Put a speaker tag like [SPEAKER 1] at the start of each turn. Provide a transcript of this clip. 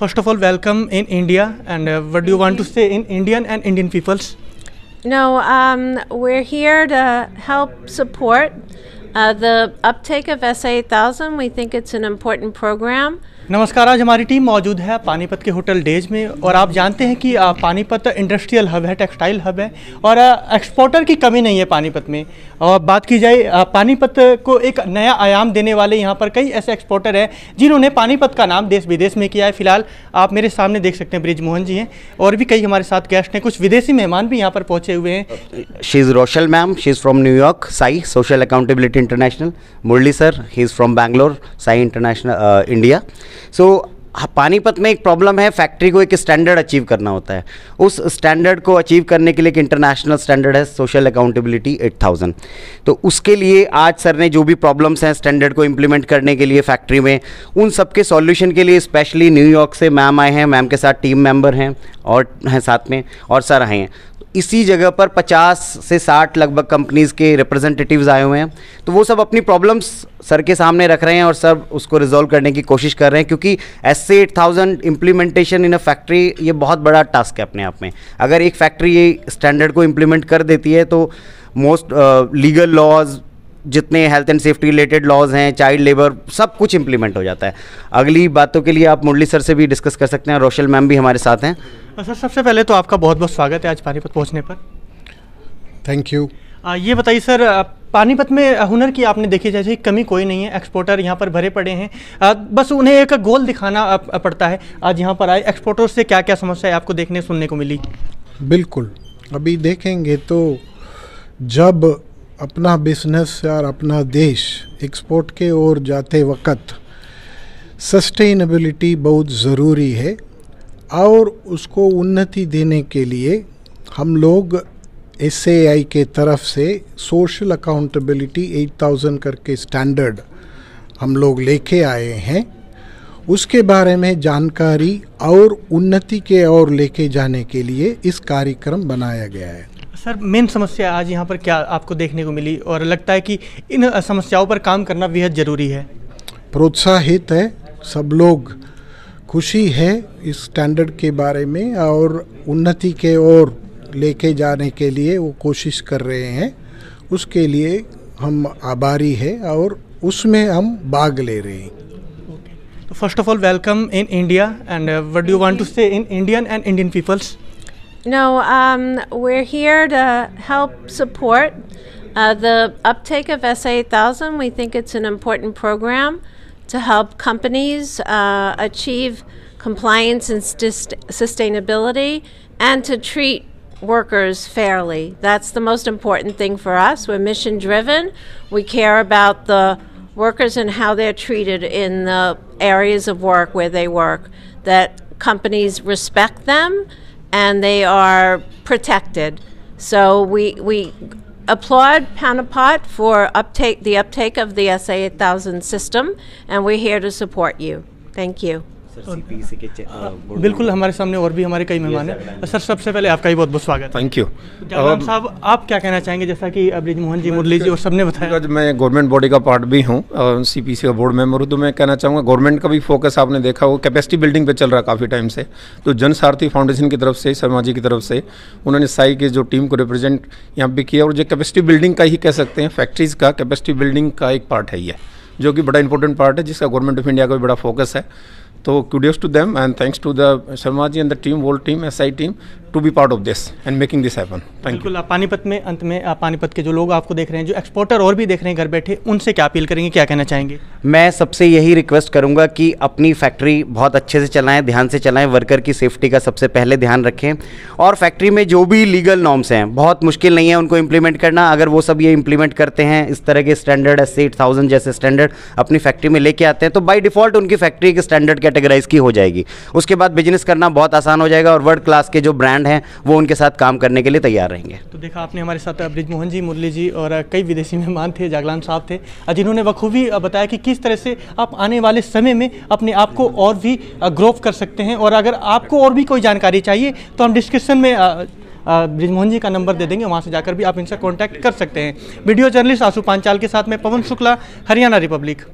[SPEAKER 1] First of all, welcome in India. And uh, what do you want to say in Indian and Indian peoples?
[SPEAKER 2] No, um, we're here to help support Uh, the uptake of 1000, we think it's an important program.
[SPEAKER 1] नमस्कार आज हमारी team मौजूद है पानीपत के hotel days में और आप जानते हैं कि पानीपत इंडस्ट्रियल हब है टेक्सटाइल हब है और एक्सपोर्टर की कमी नहीं है पानीपत में और बात की जाए पानीपत को एक नया आयाम देने वाले यहाँ पर कई ऐसे एक्सपोर्टर हैं जिन्होंने पानीपत का नाम देश विदेश में किया है फिलहाल आप मेरे सामने देख सकते हैं ब्रिज मोहन जी हैं और भी कई हमारे साथ गेस्ट हैं कुछ विदेशी मेहमान भी यहाँ पर पहुँचे हुए हैं
[SPEAKER 3] she is Rochelle ma'am she is from New York SAI social accountability international Murali sir he is from Bangalore SAI international India so Panipat में एक प्रॉब्लम है फैक्ट्री को एक स्टैंडर्ड अचीव करना होता है उस स्टैंडर्ड को अचीव करने के लिए एक इंटरनेशनल स्टैंडर्ड है सोशल अकाउंटेबिलिटी 8000 तो उसके लिए आज सर ने जो भी प्रॉब्लम्स हैं स्टैंडर्ड को इम्प्लीमेंट करने के लिए फैक्ट्री में उन सब के सॉल्यूशन के लिए स्पेशली न्यूयॉर्क से मैम आए हैं मैम के साथ टीम मेम्बर हैं और हैं साथ में और सर आए हैं इसी जगह पर 50 से 60 लगभग कंपनीज़ के रिप्रेजेंटेटिव्स आए हुए हैं तो वो सब अपनी प्रॉब्लम्स सर के सामने रख रहे हैं और सब उसको रिजॉल्व करने की कोशिश कर रहे हैं क्योंकि एस से eight thousand implementation in a factory ये बहुत बड़ा टास्क है अपने आप में अगर एक फैक्ट्री ये स्टैंडर्ड को इम्प्लीमेंट कर देती है तो मोस्ट लीगल लॉज जितने health and safety related laws हैं चाइल्ड लेबर सब कुछ इंप्लीमेंट हो जाता है अगली बातों के लिए आप मुरली सर से भी डिस्कस कर सकते हैं रोशल मैम भी हमारे साथ हैं
[SPEAKER 1] सर सबसे पहले तो आपका बहुत बहुत स्वागत है आज पानीपत पहुँचने पर थैंक यू ये बताइए सर पानीपत में हुनर की आपने देखी जैसे कमी कोई नहीं है एक्सपोर्टर यहाँ पर भरे पड़े हैं बस उन्हें एक गोल दिखाना पड़ता है आज यहाँ पर आए एक्सपोर्टर से क्या क्या समस्या आपको देखने सुनने को मिली बिल्कुल अभी
[SPEAKER 4] देखेंगे तो जब अपना बिजनेस और अपना देश एक्सपोर्ट के ओर जाते वक्त सस्टेनेबिलिटी बहुत ज़रूरी है और उसको उन्नति देने के लिए हम लोग एस के तरफ से सोशल अकाउंटेबिलिटी 8000 करके स्टैंडर्ड हम लोग लेके आए हैं उसके बारे में जानकारी और उन्नति के ओर लेके जाने के लिए इस कार्यक्रम बनाया गया है
[SPEAKER 1] सर मेन समस्या आज यहाँ पर क्या आपको देखने को मिली और लगता है कि इन समस्याओं पर काम करना बेहद ज़रूरी है
[SPEAKER 4] प्रोत्साहित है सब लोग खुशी है इस स्टैंडर्ड के बारे में और उन्नति के ओर लेके जाने के लिए वो कोशिश कर रहे हैं उसके लिए हम आभारी है और
[SPEAKER 1] उसमें हम भाग ले रहे हैं first of all welcome in India and what do want to say in Indian and Indian peoples
[SPEAKER 2] No, um, we're here to help support uh, the uptake of SA8000. We think it's an important program to help companies uh, achieve compliance and sustainability and to treat workers fairly. That's the most important thing for us. We're mission driven. We care about the workers and how they're treated in the areas of work where they work, that companies respect them and they are protected. So we, we applaud Panapot for uptake, the uptake of the SA8000 system, and we're here to support you. Thank you.
[SPEAKER 3] E हाँ, हाँ, बिल्कुल
[SPEAKER 1] हमारे सामने और भी हमारे कई मेहमान हैं सर सबसे पहले आपका ही बहुत बहुत स्वागत थैंक यू साहब आप क्या कहना चाहेंगे जैसा कि अब्रिज मोहन जी मुरली जी और सबने बताया मैं गवर्नमेंट बॉडी का पार्ट
[SPEAKER 4] भी हूँ सी पी सी का बोर्ड मेंबर हूँ तो मैं कहना चाहूँगा गवर्नमेंट का भी फोकस आपने देखा वो कैपेसिटी बिल्डिंग पर चल रहा काफ़ी टाइम से तो जन सारथी फाउंडेशन की तरफ से समाजी की तरफ से उन्होंने साई के जो टीम को रिप्रेजेंट यहाँ पे किया और जो कैपेसिटी बिल्डिंग का ही कह सकते हैं फैक्ट्रीज़ का कैपेसिटी बिल्डिंग का एक पार्ट है ये जो कि बड़ा इंपॉर्टेंट पार्ट है जिसका गवर्नमेंट ऑफ इंडिया का भी बड़ा फोकस है So kudos to them and thanks to the Sharmaji and the team, whole team, SI team to be part of this and making this happen thank
[SPEAKER 1] you Panipat में अंत में आप पानीपत के जो लोग आपको देख रहे हैं जो एक्सपोर्टर और भी देख रहे हैं घर बैठे उनसे क्या अपील करेंगे क्या कहना चाहेंगे
[SPEAKER 3] मैं सबसे यही रिक्वेस्ट करूंगा कि अपनी फैक्ट्री बहुत अच्छे से चलाएं ध्यान से चलाएं वर्कर की सेफ्टी का सबसे पहले ध्यान रखें और फैक्ट्री में जो भी लीगल नॉर्म्स हैं बहुत मुश्किल नहीं है उनको इम्प्लीमेंट करना अगर वो सब ये इम्प्लीमेंट करते हैं इस तरह के स्टैंडर्ड एस एट थाउजेंड जैसे स्टैंडर्ड अपनी फैक्ट्री में लेके आते हैं तो बाई डिफॉल्ट उनकी फैक्ट्री की स्टैंडर्ड कैटेगराइज की हो जाएगी उसके बाद बिजनेस करना बहुत आसान हो जाएगा और वर्ल्ड क्लास के जो ब्रांड ब्रांड हैं वो उनके साथ काम करने के लिए तैयार रहेंगे
[SPEAKER 1] तो देखा आपने हमारे साथ ब्रिजमोहन जी मुरली जी और कई विदेशी मेहमान थे जागलान साहब थे जिन्होंने बखूबी बताया कि किस तरह से आप आने वाले समय में अपने आप को और भी ग्रोव कर सकते हैं और अगर आपको और भी कोई जानकारी चाहिए तो हम डिस्क्रिप्शन में ब्रिजमोहन जी का नंबर दे देंगे वहाँ से जाकर भी आप इनसे कॉन्टैक्ट कर सकते हैं वीडियो जर्नलिस्ट आशु पांचाल के साथ में पवन शुक्ला हरियाणा रिपब्लिक